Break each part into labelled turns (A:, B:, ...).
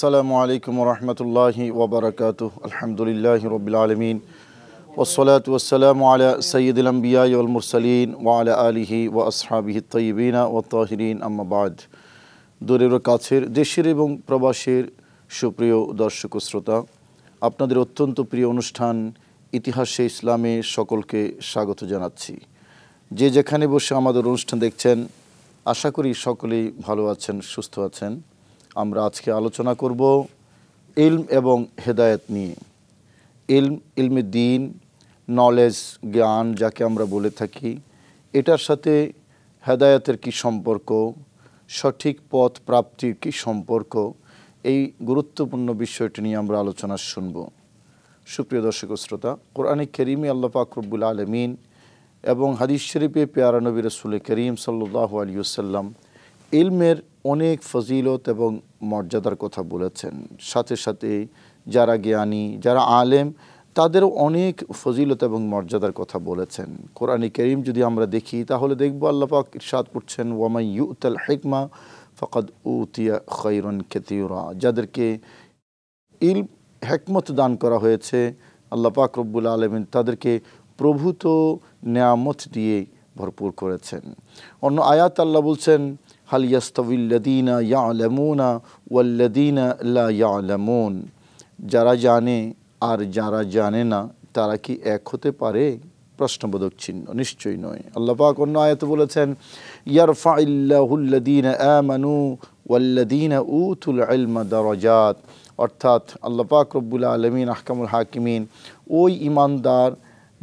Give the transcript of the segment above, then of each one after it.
A: আসসালামু আলাইকুম রহমতুল্লাহি ওবরাকাত আলহামদুলিল্লাহ রবিল আলমিন ওসলাত ওসালাম আলা সঈদুল আম্বিয়া ওল মুরসালিন আলিহি ও আসহাবিহ তৈবিনা ও তহরিন আম্মাবাদ দূরের কাছের দেশের এবং প্রবাসের সুপ্রিয় দর্শক শ্রোতা আপনাদের অত্যন্ত প্রিয় অনুষ্ঠান ইতিহাসে ইসলামে সকলকে স্বাগত জানাচ্ছি যে যেখানে বসে আমাদের অনুষ্ঠান দেখছেন আশা করি সকলেই ভালো আছেন সুস্থ আছেন আমরা আজকে আলোচনা করব ইলম এবং হেদায়ত নিয়ে ইলম ইলমে দিন নলেজ জ্ঞান যাকে আমরা বলে থাকি এটার সাথে হেদায়তের কি সম্পর্ক সঠিক পথ প্রাপ্তির কি সম্পর্ক এই গুরুত্বপূর্ণ বিষয়টি নিয়ে আমরা আলোচনা শুনব সুপ্রিয় দর্শক শ্রোতা কোরআনে করিমি আল্লাহ পাকরবুল আলমিন এবং হাদিস শরীফে পেয়ারা নবী রসুল করিম সাল্লু আলিয়াল্লাম ইলমের অনেক ফজিলত এবং মর্যাদার কথা বলেছেন সাথে সাথে যারা জ্ঞানী যারা আলেম তাদেরও অনেক ফজিলত এবং মর্যাদার কথা বলেছেন কোরআনে করিম যদি আমরা দেখি তাহলে দেখব আল্লাপাক ইরশাদ করছেন ওয়ামাই ইউতাল হেকমা ফকদ উতিয়া খৈরন খেতিউরা যাদেরকে ইল হেকমত দান করা হয়েছে আল্লাপাক রব্বুল আলমিন তাদেরকে প্রভূত নেয়ামত দিয়ে ভরপুর করেছেন অন্য আয়াত আল্লাহ বলছেন হাল ইয়াস্তউল্লাদিনা ইয়ালামুনা ওয়াল্লাদিনা লা ইয়ালামুন যারা জানে আর যারা জানে না তারা কি এক হতে পারে প্রশ্নবোধক চিহ্ন নিশ্চয়ই নয় আল্লাপাক অন্য আয়াতে বলেছেন ইয়ারফা ইল্লাহুল্লাদিন আমানু ওয়াল্লাদিন উতুল ইলমা দারাজাত অর্থাৎ আল্লাপাক রব্বুল আলমিন আহকামুল হাকিমিন ওই ইমানদার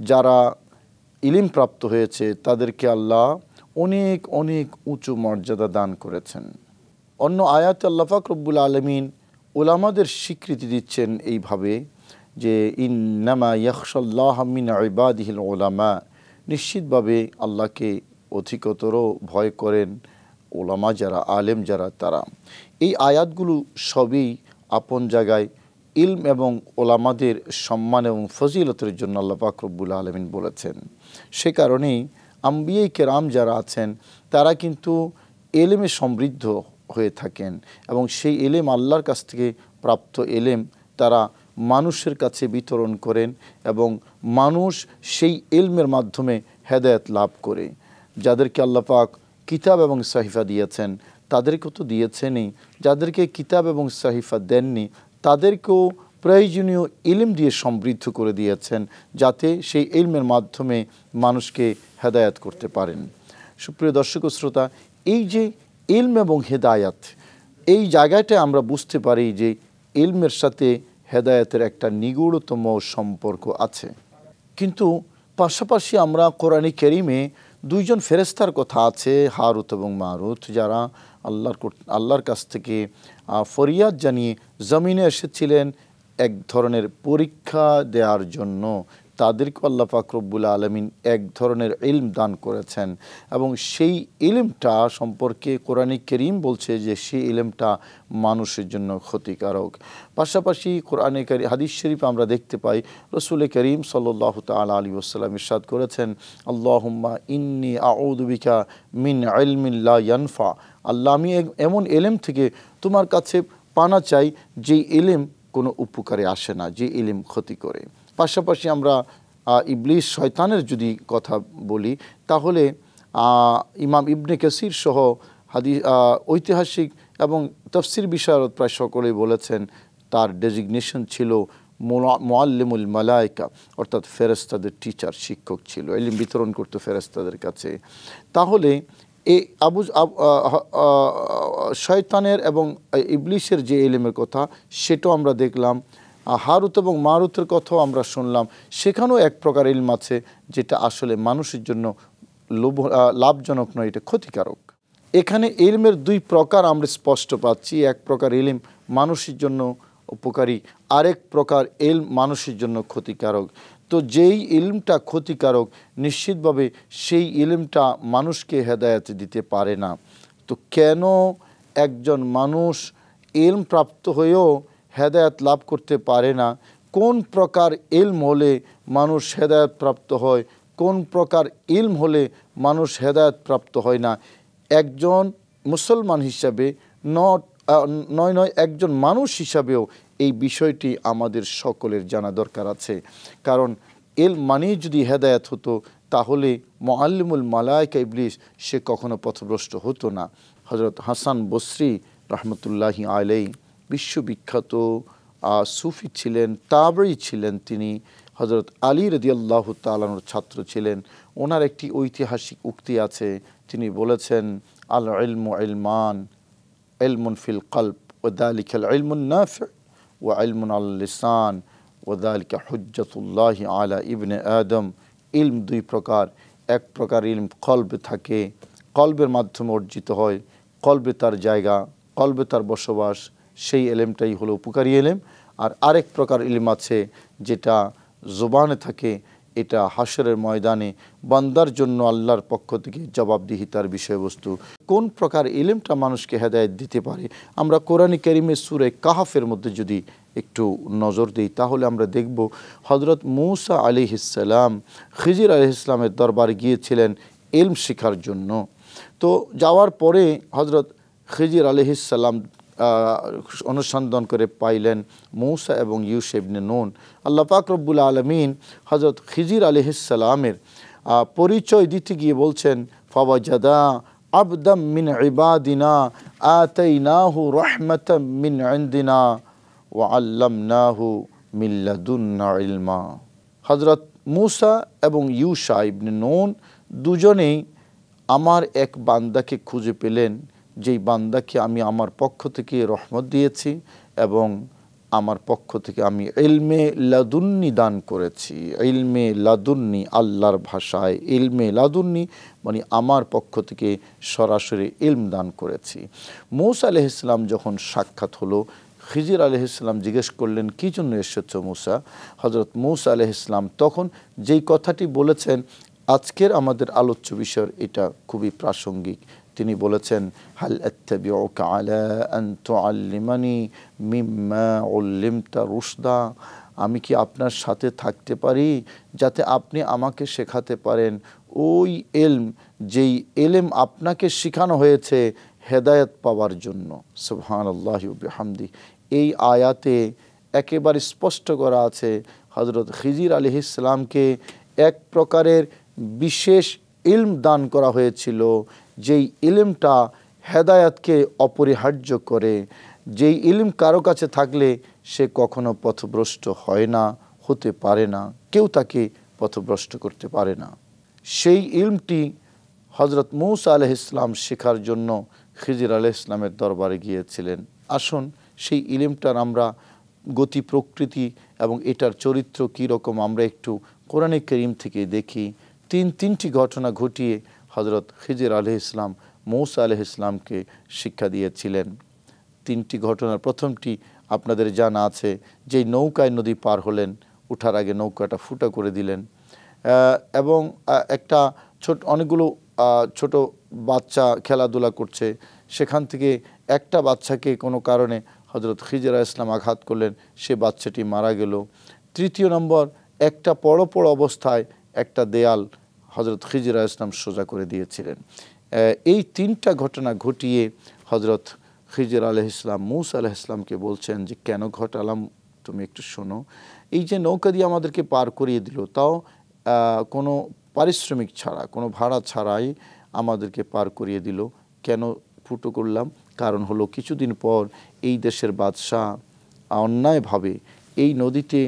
A: যারা ইলিম প্রাপ্ত হয়েছে তাদেরকে আল্লাহ অনেক অনেক উঁচু মর্যাদা দান করেছেন অন্য আয়াত আল্লাহ রব্বুল আলমিন ওলামাদের স্বীকৃতি দিচ্ছেন এইভাবে যে ইন্নামা ইয়াকসাল্লাহমিন ইবাদিহিল ওলামা নিশ্চিতভাবে আল্লাহকে অধিকতর ভয় করেন ওলামা যারা আলেম যারা তারা এই আয়াতগুলো সবই আপন জায়গায় ইলম এবং ওলামাদের সম্মান এবং ফজিলতের জন্য আল্লাহ পাকরবুল আলমিন বলেছেন সে কারণেই আম্বিয়ে কেরাম যারা আছেন তারা কিন্তু এলেমে সমৃদ্ধ হয়ে থাকেন এবং সেই এলেম আল্লাহর কাছ থেকে প্রাপ্ত এলেম তারা মানুষের কাছে বিতরণ করেন এবং মানুষ সেই এলমের মাধ্যমে হেদায়ত লাভ করে যাদেরকে আল্লাপাক কিতাব এবং সাহিফা দিয়েছেন তাদেরকেও তো দিয়েছেনই যাদেরকে কিতাব এবং সাহিফা দেননি তাদেরকেও প্রয়োজনীয় ইলম দিয়ে সমৃদ্ধ করে দিয়েছেন যাতে সেই ইলমের মাধ্যমে মানুষকে হেদায়াত করতে পারেন সুপ্রিয় দর্শক শ্রোতা এই যে ইলম এবং হেদায়াত এই জায়গাটা আমরা বুঝতে পারি যে ইলমের সাথে হেদায়াতের একটা নিগুড়তম সম্পর্ক আছে কিন্তু পাশাপাশি আমরা কোরআনী কেরিমে দুইজন ফেরেস্তার কথা আছে হারুত এবং মারুত যারা আল্লাহর আল্লাহর কাছ থেকে ফরিয়াদ জানিয়ে জমিনে এসেছিলেন এক ধরনের পরীক্ষা দেওয়ার জন্য তাদেরকে আল্লাহ ফাকরবুল আলমিন এক ধরনের ইলম দান করেছেন এবং সেই ইলমটা সম্পর্কে কোরআনে করিম বলছে যে সেই ইলমটা মানুষের জন্য ক্ষতিকারক পাশাপাশি কোরআনে করি হাদিস শরীফ আমরা দেখতে পাই রসুল করিম সাল্লাহ তাল আলী ওসালাম ইসাদ করেছেন আল্লাহম্মা ইন্নি আউদিকা মিন আলমিল্লা ইয়ানফা আল্লাহ আমি এমন এলেম থেকে তোমার কাছে পানা চাই যেই এলেম কোনো উপকারে আসে না যে ইলিম ক্ষতি করে পাশাপাশি আমরা ইবলিস শয়তানের যদি কথা বলি তাহলে ইমাম ইবনে কাসির সহ হাদি ঐতিহাসিক এবং তফসির বিষয়ত প্রায় সকলেই বলেছেন তার ডেজিগনেশন ছিল মোয়াল্লিমুল মালায়কা অর্থাৎ ফেরেস্তাদের টিচার শিক্ষক ছিল এলিম বিতরণ করতো ফেরেস্তাদের কাছে তাহলে এই আবু শয়তানের এবং ইবলিশের যে এলেমের কথা সেটাও আমরা দেখলাম হারুত এবং মারুতের কথাও আমরা শুনলাম সেখানেও এক প্রকার ইলম আছে যেটা আসলে মানুষের জন্য লোভ লাভজনক নয় এটা ক্ষতিকারক এখানে এলমের দুই প্রকার আমরা স্পষ্ট পাচ্ছি এক প্রকার এলিম মানুষের জন্য উপকারী আরেক প্রকার এল মানুষের জন্য ক্ষতিকারক তো যেই ইলমটা ক্ষতিকারক নিশ্চিতভাবে সেই ইলমটা মানুষকে হেদায়াত দিতে পারে না তো কেন একজন মানুষ এলম প্রাপ্ত হয়েও হেদায়াত লাভ করতে পারে না কোন প্রকার এলম হলে মানুষ হেদায়াত প্রাপ্ত হয় কোন প্রকার ইলম হলে মানুষ হেদায়াত প্রাপ্ত হয় না একজন মুসলমান হিসাবে নট নয় নয় একজন মানুষ হিসাবেও এই বিষয়টি আমাদের সকলের জানা দরকার আছে কারণ এল মানেই যদি হেদায়াত হতো তাহলে মোয়াল্লিমুল মালায়কা ইবলিস সে কখনো পথভ্রষ্ট হতো না হজরত হাসান বসরি রহমতুল্লাহি আলাই বিশ্ববিখ্যাত সুফি ছিলেন তাবড়ি ছিলেন তিনি হজরত আলী রদিয়াল্লাহ তালানোর ছাত্র ছিলেন ওনার একটি ঐতিহাসিক উক্তি আছে তিনি বলেছেন আল ইলম ইলমান علم في القلب وذلك العلم النافع وعلم على اللسان وذلك حجة الله على ابن আদম ইলম দুই প্রকার এক প্রকার ইলম কলবে থাকে কলবের মাধ্যমে অর্জিত হয় কলবে তার জায়গা কলবে তার বসবাস সেই এলেমটাই হলো উপকারী এলেম আর আরেক প্রকার ইলম আছে যেটা জোবানে থাকে এটা হাসরের ময়দানে বান্দার জন্য আল্লাহর পক্ষ থেকে জবাবদিহিতার বিষয়বস্তু কোন প্রকার ইলেমটা মানুষকে হেদায়ত দিতে পারে আমরা কোরআনী করিমের সুরে কাহাফের মধ্যে যদি একটু নজর দিই তাহলে আমরা দেখব হজরত মৌসা আলি ইসালাম খিজির আলি ইসলামের দরবার গিয়েছিলেন এলম শিখার জন্য তো যাওয়ার পরে হজরত খিজির আলি ইসাল্লাম অনুসন্ধান করে পাইলেন মৌসা এবং ইউসেবনে নুন আল্লাহ পাকরবুল আলমিন হজরত খিজির আলহিসালামের পরিচয় দিতে গিয়ে বলছেন ফাওয়াজাদা আবদম মিন ইবাদিনা নাহু রহমত মিন আন্দিনা ও নাহু মিল্লাদুন্না ইলমা হজরত মূসা এবং ইউসা ইবনে নুন দুজনেই আমার এক বান্দাকে খুঁজে পেলেন যেই বান্দাকে আমি আমার পক্ষ থেকে রহমত দিয়েছি এবং আমার পক্ষ থেকে আমি এলমে লাদুন্নি দান করেছি এলমে লাদুন্নি আল্লাহর ভাষায় এলমে লাদুন্নি মানে আমার পক্ষ থেকে সরাসরি এলম দান করেছি মৌসা আলহিসাম যখন সাক্ষাৎ হলো খিজির আলহ ইসলাম জিজ্ঞেস করলেন কী জন্য এসেছ মূসা হজরত মৌসা আলহ ইসলাম তখন যেই কথাটি বলেছেন আজকের আমাদের আলোচ্য বিষয়ের এটা খুবই প্রাসঙ্গিক তিনি বলেছেন হাল আত্তাবিউকা আলা আন তুআল্লিমানি মিম্মা উল্লিমতা রুশদা আমি কি আপনার সাথে থাকতে পারি যাতে আপনি আমাকে শেখাতে পারেন ওই এলম যেই এলেম আপনাকে শেখানো হয়েছে হেদায়ত পাওয়ার জন্য সুবহান হামদি এই আয়াতে একেবারে স্পষ্ট করা আছে হজরত খিজির আলি ইসলামকে এক প্রকারের বিশেষ ইলম দান করা হয়েছিল যেই ইলিমটা হেদায়াতকে অপরিহার্য করে যেই ইলিম কারো কাছে থাকলে সে কখনো পথভ্রষ্ট হয় না হতে পারে না কেউ তাকে পথভ্রষ্ট করতে পারে না সেই ইলমটি হজরত মৌসা আলহ ইসলাম শেখার জন্য খিজির আলহ ইসলামের দরবারে গিয়েছিলেন আসুন সেই ইলিমটার আমরা গতি প্রকৃতি এবং এটার চরিত্র কী রকম আমরা একটু কোরআনে করিম থেকে দেখি তিন তিনটি ঘটনা ঘটিয়ে হজরত খিজির আলহ ইসলাম মৌসা আলহ ইসলামকে শিক্ষা দিয়েছিলেন তিনটি ঘটনার প্রথমটি আপনাদের জানা আছে যেই নৌকায় নদী পার হলেন উঠার আগে নৌকাটা ফুটা করে দিলেন এবং একটা ছোট অনেকগুলো ছোট বাচ্চা খেলাধুলা করছে সেখান থেকে একটা বাচ্চাকে কোনো কারণে হজরত খিজরা ইসলাম আঘাত করলেন সে বাচ্চাটি মারা গেল তৃতীয় নম্বর একটা পড়ো পড়ো অবস্থায় একটা দেয়াল হজরত খিজিরা ইসলাম সোজা করে দিয়েছিলেন এই তিনটা ঘটনা ঘটিয়ে হজরত খিজির আলহ ইসলাম মৌস আলহ ইসলামকে বলছেন যে কেন ঘটালাম তুমি একটু শোনো এই যে নৌকা দিয়ে আমাদেরকে পার করিয়ে দিল তাও কোনো পারিশ্রমিক ছাড়া কোনো ভাড়া ছাড়াই আমাদেরকে পার করিয়ে দিল কেন ফুটো করলাম কারণ হলো কিছুদিন পর এই দেশের বাদশাহ অন্যায়ভাবে এই নদীতে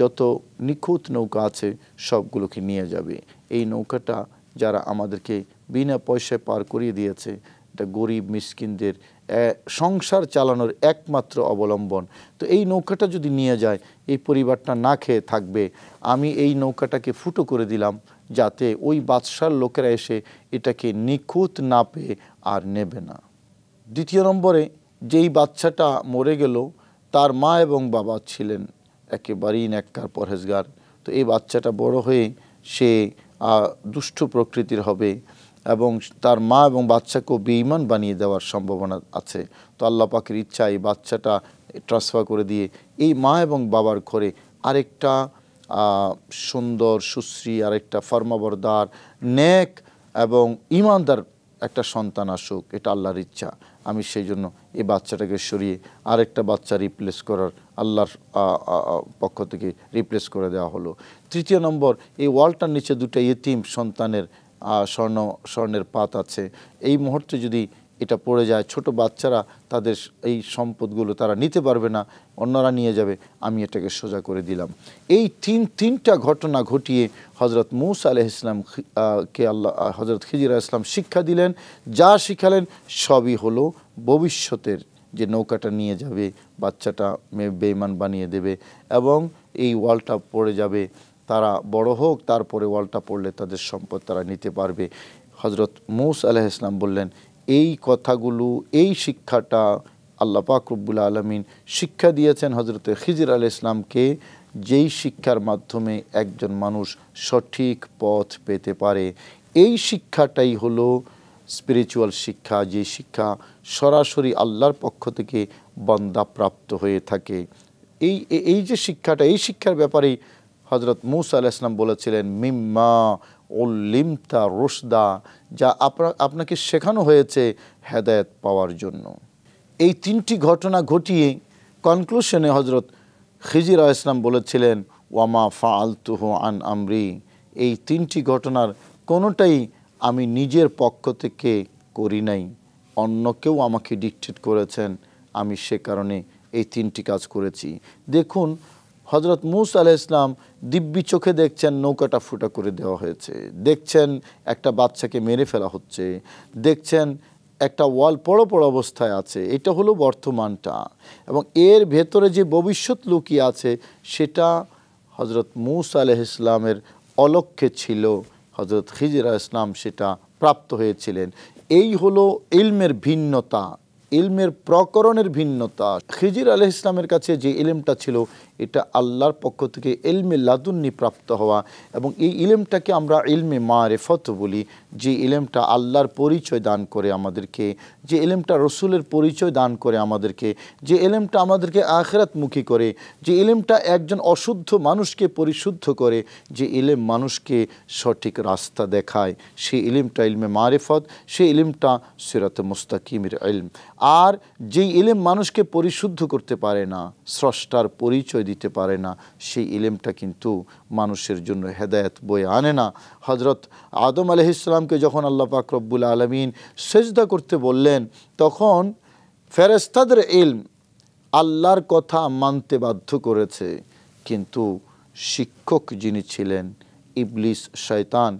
A: যত নিখুঁত নৌকা আছে সবগুলোকে নিয়ে যাবে এই নৌকাটা যারা আমাদেরকে বিনা পয়সায় পার করিয়ে দিয়েছে এটা গরিব মিসকিনদের সংসার চালানোর একমাত্র অবলম্বন তো এই নৌকাটা যদি নিয়ে যায় এই পরিবারটা না খেয়ে থাকবে আমি এই নৌকাটাকে ফুটো করে দিলাম যাতে ওই বাদশার লোকেরা এসে এটাকে নিখুঁত না পেয়ে আর নেবে না দ্বিতীয় নম্বরে যেই বাচ্চাটা মরে গেল তার মা এবং বাবা ছিলেন একেবারেই ন্যাক্কার পরহেজগার তো এই বাচ্চাটা বড় হয়ে সে দুষ্ট প্রকৃতির হবে এবং তার মা এবং বাচ্চাকেও বেইমান বানিয়ে দেওয়ার সম্ভাবনা আছে তো আল্লাহ পাখির ইচ্ছা এই বাচ্চাটা ট্রান্সফার করে দিয়ে এই মা এবং বাবার ঘরে আরেকটা সুন্দর সুশ্রী আরেকটা ফর্মাবরদার নেক এবং ইমানদার একটা সন্তান আসুক এটা আল্লাহর ইচ্ছা আমি সেই জন্য এই বাচ্চাটাকে সরিয়ে আরেকটা বাচ্চা রিপ্লেস করার আল্লাহর পক্ষ থেকে রিপ্লেস করে দেওয়া হলো তৃতীয় নম্বর এই ওয়ালটার নিচে দুটো ইতিম সন্তানের স্বর্ণ স্বর্ণের পাত আছে এই মুহূর্তে যদি এটা পড়ে যায় ছোট বাচ্চারা তাদের এই সম্পদগুলো তারা নিতে পারবে না অন্যরা নিয়ে যাবে আমি এটাকে সোজা করে দিলাম এই তিন তিনটা ঘটনা ঘটিয়ে হজরত মৌসা আলহ ইসলাম কে আল্লাহ হজরত খিজিরা ইসলাম শিক্ষা দিলেন যা শিখালেন সবই হলো ভবিষ্যতের যে নৌকাটা নিয়ে যাবে বাচ্চাটা বেইমান বানিয়ে দেবে এবং এই ওয়ালটা পড়ে যাবে তারা বড় হোক তারপরে ওয়ালটা পড়লে তাদের সম্পদ তারা নিতে পারবে হজরত মৌস আলহ ইসলাম বললেন এই কথাগুলো এই শিক্ষাটা আল্লাহ পাকরবুল আলমিন শিক্ষা দিয়েছেন হজরত খিজির আল ইসলামকে যেই শিক্ষার মাধ্যমে একজন মানুষ সঠিক পথ পেতে পারে এই শিক্ষাটাই হলো স্পিরিচুয়াল শিক্ষা যে শিক্ষা সরাসরি আল্লাহর পক্ষ থেকে বন্দা প্রাপ্ত হয়ে থাকে এই এই যে শিক্ষাটা এই শিক্ষার ব্যাপারেই হজরত মুসা আলাহ ইসলাম বলেছিলেন মিম্মা উল্লিমতা রুশদা যা আপনাকে শেখানো হয়েছে হেদায়ত পাওয়ার জন্য এই তিনটি ঘটনা ঘটিয়ে কনক্লুশনে হজরত খিজির ইসলাম বলেছিলেন ওয়ামা ফা আলতুহ আন আমরি এই তিনটি ঘটনার কোনোটাই আমি নিজের পক্ষ থেকে করি নাই অন্য কেউ আমাকে ডিকটেট করেছেন আমি সে কারণে এই তিনটি কাজ করেছি দেখুন হজরত মুস আলাহ ইসলাম দিব্যি চোখে দেখছেন নৌকাটা ফুটা করে দেওয়া হয়েছে দেখছেন একটা বাচ্চাকে মেরে ফেলা হচ্ছে দেখছেন একটা ওয়াল পড়ো পড়ো অবস্থায় আছে এটা হলো বর্তমানটা এবং এর ভেতরে যে ভবিষ্যৎ লুকিয়ে আছে সেটা হজরত মুস আলহ ইসলামের অলক্ষ্যে ছিল হজরত খিজিরা ইসলাম সেটা প্রাপ্ত হয়েছিলেন এই হলো ইলমের ভিন্নতা ইলমের প্রকরণের ভিন্নতা খিজির আলহ ইসলামের কাছে যে ইলমটা ছিল এটা আল্লাহর পক্ষ থেকে এলমে লাদুন্নি প্রাপ্ত হওয়া এবং এই ইলেমটাকে আমরা এলমে মা রেফত বলি যে ইলেমটা আল্লাহর পরিচয় দান করে আমাদেরকে যে এলেমটা রসুলের পরিচয় দান করে আমাদেরকে যে এলেমটা আমাদেরকে আখেরাতমুখী করে যে এলেমটা একজন অশুদ্ধ মানুষকে পরিশুদ্ধ করে যে এলেম মানুষকে সঠিক রাস্তা দেখায় সেই এলেমটা ইলমে মারেফত সেই এলেমটা সিরাত মুস্তাকিমের এলম আর যেই এলেম মানুষকে পরিশুদ্ধ করতে পারে না স্রষ্টার পরিচয় দিতে পারে না সেই ইলেমটা কিন্তু মানুষের জন্য হেদায়ত বয়ে আনে না হজরত আদম আলহ ইসলামকে যখন আল্লাহ পাক রব্বুল আলমিন সেজদা করতে বললেন তখন ফেরেস্তাদের ইলম আল্লাহর কথা মানতে বাধ্য করেছে কিন্তু শিক্ষক যিনি ছিলেন ইবলিস শয়তান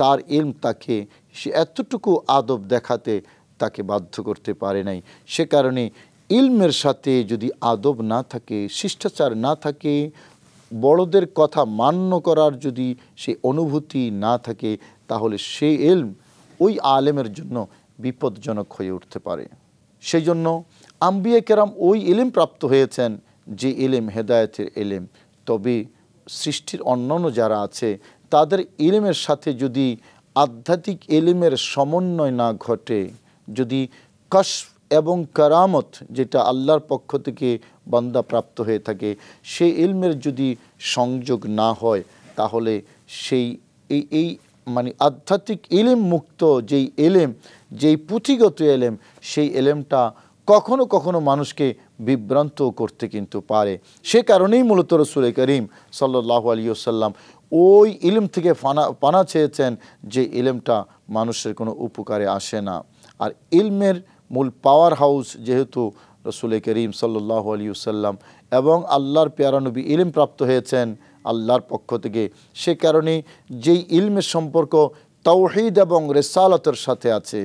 A: তার ইলম তাকে সে এতটুকু আদব দেখাতে তাকে বাধ্য করতে পারে নাই সে কারণে ইলমের সাথে যদি আদব না থাকে শিষ্টাচার না থাকে বড়দের কথা মান্য করার যদি সে অনুভূতি না থাকে তাহলে সে এলম ওই আলেমের জন্য বিপদজনক হয়ে উঠতে পারে সেই জন্য আম্বিয়া কেরাম ওই এলেম প্রাপ্ত হয়েছেন যে এলেম হেদায়তের এলেম তবে সৃষ্টির অন্যান্য যারা আছে তাদের এলেমের সাথে যদি আধ্যাত্মিক এলেমের সমন্বয় না ঘটে যদি কশ এবং কারামত যেটা আল্লাহর পক্ষ থেকে বান্দা প্রাপ্ত হয়ে থাকে সে ইলমের যদি সংযোগ না হয় তাহলে সেই এই এই মানে আধ্যাত্মিক এলেম মুক্ত যেই এলেম যেই পুঁথিগত এলেম সেই এলেমটা কখনো কখনো মানুষকে বিভ্রান্ত করতে কিন্তু পারে সে কারণেই মূলত রসুল করিম সাল্লাহ আলী সাল্লাম ওই ইলেম থেকে ফানা পানা চেয়েছেন যে এলেমটা মানুষের কোনো উপকারে আসে না আর ইলমের মূল পাওয়ার হাউস যেহেতু রসুল করিম সাল্লাহ আলী সাল্লাম এবং আল্লাহর পেয়ারানবী ইলিম প্রাপ্ত হয়েছেন আল্লাহর পক্ষ থেকে সে কারণে যেই ইলমের সম্পর্ক তৌহিদ এবং রেসালতের সাথে আছে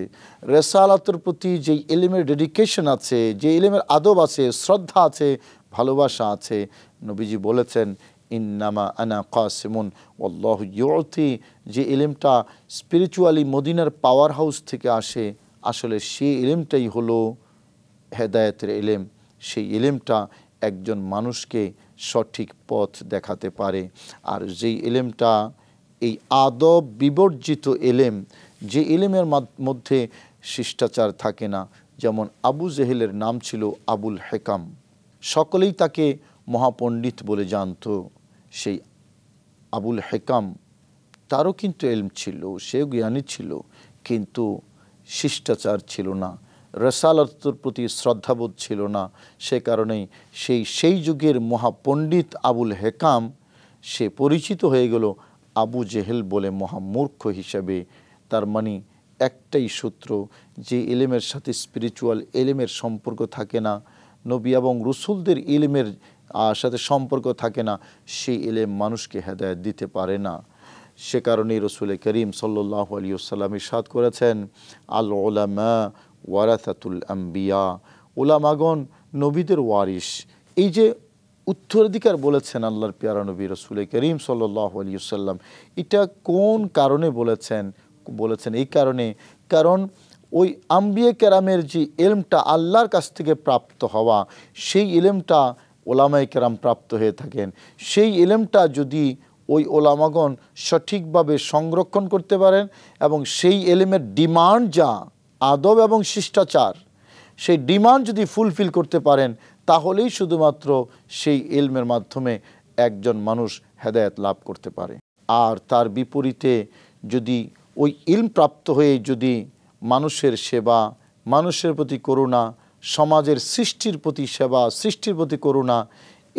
A: রেসালতের প্রতি যে ইলিমের ডেডিকেশন আছে যে ইলিমের আদব আছে শ্রদ্ধা আছে ভালোবাসা আছে নবীজি বলেছেন ইন্নামা আনা কাসিমুন ওল্লাহ ইয়তি যে ইলিমটা স্পিরিচুয়ালি মদিনার পাওয়ার হাউস থেকে আসে আসলে সেই এলেমটাই হলো হেদায়তের এলেম সেই এলেমটা একজন মানুষকে সঠিক পথ দেখাতে পারে আর যেই এলেমটা এই আদব বিবর্জিত এলেম যে এলেমের মধ্যে শিষ্টাচার থাকে না যেমন আবু জেহেলের নাম ছিল আবুল হেকাম সকলেই তাকে মহাপণ্ডিত বলে জানত সেই আবুল হেকাম তারও কিন্তু এলম ছিল সেও জ্ঞানী ছিল কিন্তু শিষ্টাচার ছিল না রসালতর প্রতি শ্রদ্ধাবোধ ছিল না সে কারণেই সেই সেই যুগের মহাপণ্ডিত আবুল হেকাম সে পরিচিত হয়ে গেল আবু জেহেল বলে মহামূর্খ হিসাবে তার মানে একটাই সূত্র যে এলেমের সাথে স্পিরিচুয়াল এলেমের সম্পর্ক থাকে না নবী এবং রসুলদের এলেমের সাথে সম্পর্ক থাকে না সেই এলেম মানুষকে হেদায়ত দিতে পারে না সে কারণেই রসুল করিম সাল্লাহ আলী আসসালাম ইসাদ করেছেন আল ওলামা ওয়ারাথাতুল আম্বিয়া ওলামাগন নবীদের ওয়ারিস এই যে উত্তরাধিকার বলেছেন আল্লাহর পিয়ারা নবী রসুল করিম সাল্লাহ আলী সাল্লাম এটা কোন কারণে বলেছেন বলেছেন এই কারণে কারণ ওই আম্বিয়ে কেরামের যে এলমটা আল্লাহর কাছ থেকে প্রাপ্ত হওয়া সেই এলেমটা ওলামাই কেরাম প্রাপ্ত হয়ে থাকেন সেই এলেমটা যদি ওই ওলামাগণ সঠিকভাবে সংরক্ষণ করতে পারেন এবং সেই এলিমের ডিমান্ড যা আদব এবং শিষ্টাচার সেই ডিমান্ড যদি ফুলফিল করতে পারেন তাহলেই শুধুমাত্র সেই এলমের মাধ্যমে একজন মানুষ হেদায়ত লাভ করতে পারে আর তার বিপরীতে যদি ওই ইলম প্রাপ্ত হয়ে যদি মানুষের সেবা মানুষের প্রতি করুণা সমাজের সৃষ্টির প্রতি সেবা সৃষ্টির প্রতি করুণা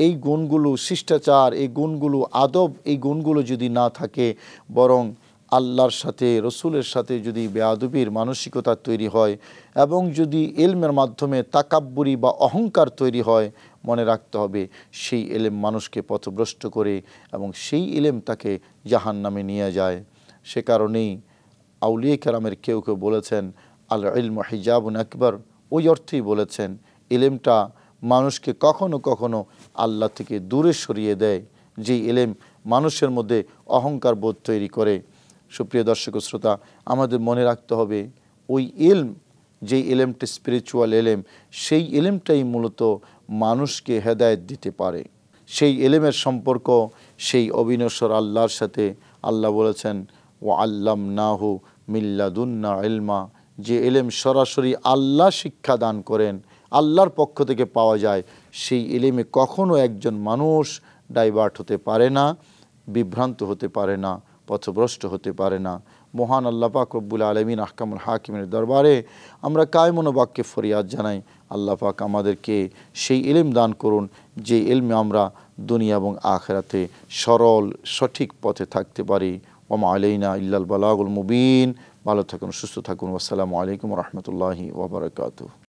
A: এই গুণগুলো শিষ্টাচার এই গুণগুলো আদব এই গুণগুলো যদি না থাকে বরং আল্লাহর সাথে রসুলের সাথে যদি বেআবির মানসিকতা তৈরি হয় এবং যদি এলমের মাধ্যমে তাকাব্বরি বা অহংকার তৈরি হয় মনে রাখতে হবে সেই এলেম মানুষকে পথভ্রষ্ট করে এবং সেই এলেম তাকে জাহান নামে নিয়ে যায় সে কারণেই আউলিয়ে কেরামের কেউ কেউ বলেছেন আল ইলম হিজাবন আকবর ওই অর্থেই বলেছেন এলেমটা মানুষকে কখনো কখনো আল্লাহ থেকে দূরে সরিয়ে দেয় যে এলেম মানুষের মধ্যে অহংকার বোধ তৈরি করে সুপ্রিয় দর্শক শ্রোতা আমাদের মনে রাখতে হবে ওই এলম যেই এলেমটা স্পিরিচুয়াল এলেম সেই এলেমটাই মূলত মানুষকে হেদায়ত দিতে পারে সেই এলেমের সম্পর্ক সেই অবিনশ্বর আল্লাহর সাথে আল্লাহ বলেছেন ও আল্লাম নাহু মিল্লাদুন্না এলমা যে এলেম সরাসরি আল্লাহ শিক্ষা দান করেন আল্লাহর পক্ষ থেকে পাওয়া যায় সেই এলেমে কখনও একজন মানুষ ডাইভার্ট হতে পারে না বিভ্রান্ত হতে পারে না পথভ্রষ্ট হতে পারে না মহান আল্লাহ পাক রব্বুল আলমিন আহকামুল হাকিমের দরবারে আমরা মনোবাক্যে ফরিয়াদ জানাই আল্লাহ পাক আমাদেরকে সেই এলেম দান করুন যে এলমে আমরা দুনিয়া এবং আখরাতে সরল সঠিক পথে থাকতে পারি ওমা আলাইনা ইল্লাল বালাগুল মুবিন ভালো থাকুন সুস্থ থাকুন আসসালামু আলাইকুম রহমতুল্লাহি ওবরাকাতু